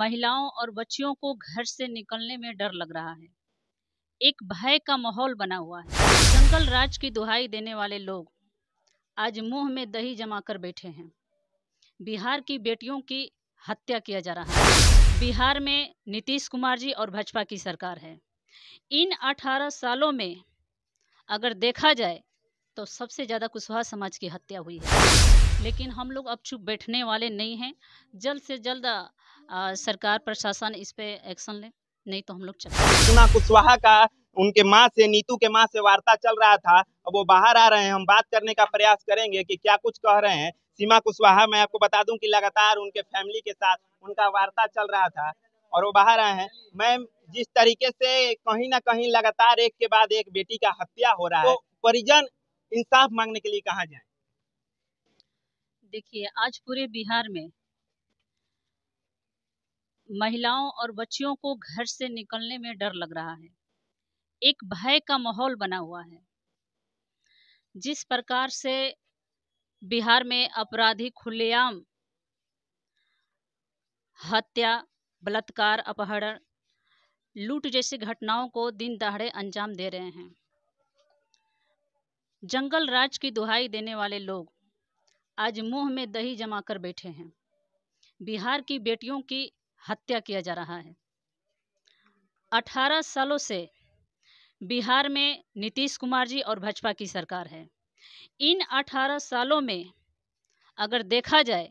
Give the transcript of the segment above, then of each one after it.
महिलाओं और बच्चियों को घर से निकलने में डर लग रहा है एक भय का माहौल बना हुआ है जंगल राज की दुहाई देने वाले लोग आज मुंह में दही जमा कर बैठे हैं बिहार की बेटियों की हत्या किया जा रहा है बिहार में नीतीश कुमार जी और भाजपा की सरकार है इन 18 सालों में अगर देखा जाए तो सबसे ज़्यादा कुशवाहा समाज की हत्या हुई है लेकिन हम लोग अब चुप बैठने वाले नहीं हैं जल्द से जल्द सरकार प्रशासन इस पर एक्शन ले नहीं तो हम लोग चल कुशवाहा का उनके माँ से नीतू के माँ से वार्ता चल रहा था अब वो बाहर आ रहे हैं हम बात करने का प्रयास करेंगे कि क्या कुछ कह रहे हैं सीमा कुशवाहा मैं आपको बता दूं कि लगातार उनके फैमिली के साथ उनका वार्ता चल रहा था और वो बाहर आए हैं मैम जिस तरीके से कहीं ना कहीं लगातार एक के बाद एक बेटी का हत्या हो रहा है तो परिजन इंसाफ मांगने के लिए कहा जाए देखिए आज पूरे बिहार में महिलाओं और बच्चियों को घर से निकलने में डर लग रहा है एक भय का माहौल बना हुआ है जिस प्रकार से बिहार में अपराधी खुलेआम हत्या बलात्कार अपहरण लूट जैसी घटनाओं को दिन दहाड़े अंजाम दे रहे हैं जंगल राज की दुहाई देने वाले लोग आज मुंह में दही जमा कर बैठे हैं बिहार की बेटियों की हत्या किया जा रहा है 18 सालों से बिहार में नीतीश कुमार जी और भाजपा की सरकार है इन 18 सालों में अगर देखा जाए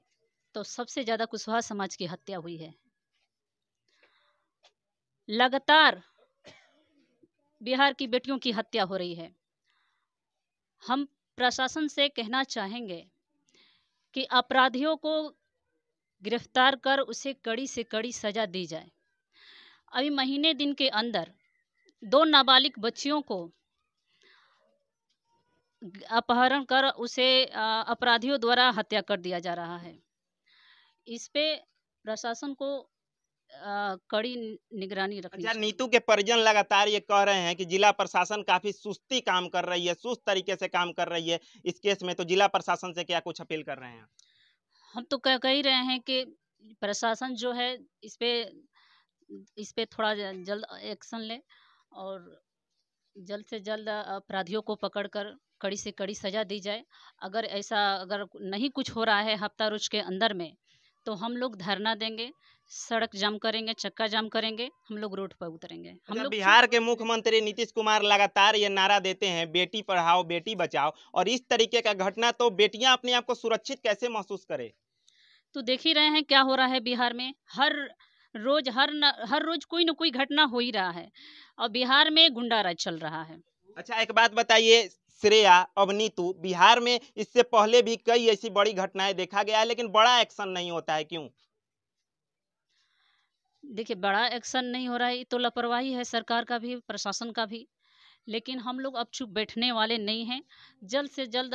तो सबसे ज़्यादा कुशवाहा समाज की हत्या हुई है लगातार बिहार की बेटियों की हत्या हो रही है हम प्रशासन से कहना चाहेंगे कि अपराधियों को गिरफ्तार कर उसे कड़ी से कड़ी सज़ा दी जाए अभी महीने दिन के अंदर दो नाबालिग बच्चियों को अपहरण कर उसे अपराधियों द्वारा हत्या कर दिया जा रहा है इस पे प्रशासन को कड़ी निगरानी रखनी अच्छा नीतू के परिजन लगातार ये कह रहे हैं कि जिला प्रशासन काफी सुस्ती काम कर रही है सुस्त तरीके से काम कर रही है इस केस में तो जिला प्रशासन से क्या कुछ अपील कर रहे हैं हम तो कह कह ही रहे हैं कि प्रशासन जो है इस पे इस पे थोड़ा जल्द एक्शन ले और जल्द से जल्द अपराधियों को पकड़कर कड़ी से कड़ी सजा दी जाए अगर ऐसा अगर नहीं कुछ हो रहा है हफ्ता रुच के अंदर में तो हम लोग धरना देंगे सड़क जाम करेंगे चक्का जाम करेंगे हम लोग रोड पर उतरेंगे तो हम लोग बिहार के मुख्यमंत्री नीतीश कुमार लगातार ये नारा देते हैं बेटी पढ़ाओ बेटी बचाओ और इस तरीके का घटना तो बेटियां अपने आप को सुरक्षित कैसे महसूस करें तो देख ही रहे हैं क्या हो रहा है बिहार में हर रोज हर न, हर रोज कोई ना कोई घटना हो ही रहा है और बिहार में गुंडा राज चल रहा है अच्छा एक बात बताइए श्रेया अवनीतु बिहार में इससे पहले भी कई ऐसी बड़ी घटनाएं देखा गया है लेकिन बड़ा एक्शन नहीं होता है क्यों देखिए बड़ा एक्शन नहीं हो रहा है तो लापरवाही है सरकार का भी प्रशासन का भी लेकिन हम लोग अब चुप बैठने वाले नहीं हैं जल्द से जल्द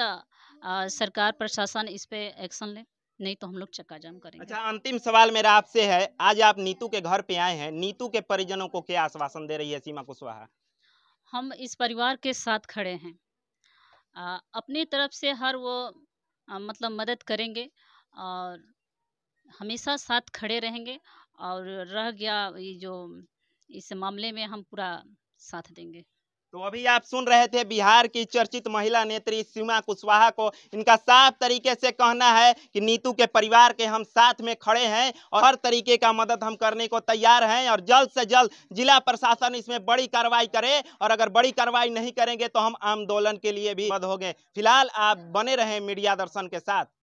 सरकार प्रशासन इस पे एक्शन ले नहीं तो हम लोग चक्का जाम करेंगे अच्छा अंतिम सवाल मेरा आपसे है आज आप नीतू के घर पे आए हैं नीतू के परिजनों को क्या आश्वासन दे रही है सीमा कुशवाहा हम इस परिवार के साथ खड़े हैं आ, अपनी तरफ से हर वो आ, मतलब मदद करेंगे और हमेशा साथ खड़े रहेंगे और रह गया ये जो इस मामले में हम पूरा साथ देंगे तो अभी आप सुन रहे थे बिहार की चर्चित महिला नेत्री सीमा कुशवाहा को इनका साफ तरीके से कहना है कि नीतू के परिवार के हम साथ में खड़े हैं और हर तरीके का मदद हम करने को तैयार हैं और जल्द से जल्द जिला प्रशासन इसमें बड़ी कार्रवाई करे और अगर बड़ी कार्रवाई नहीं करेंगे तो हम आंदोलन के लिए भी मद हो फिलहाल आप हाँ। बने रहें मीडिया दर्शन के साथ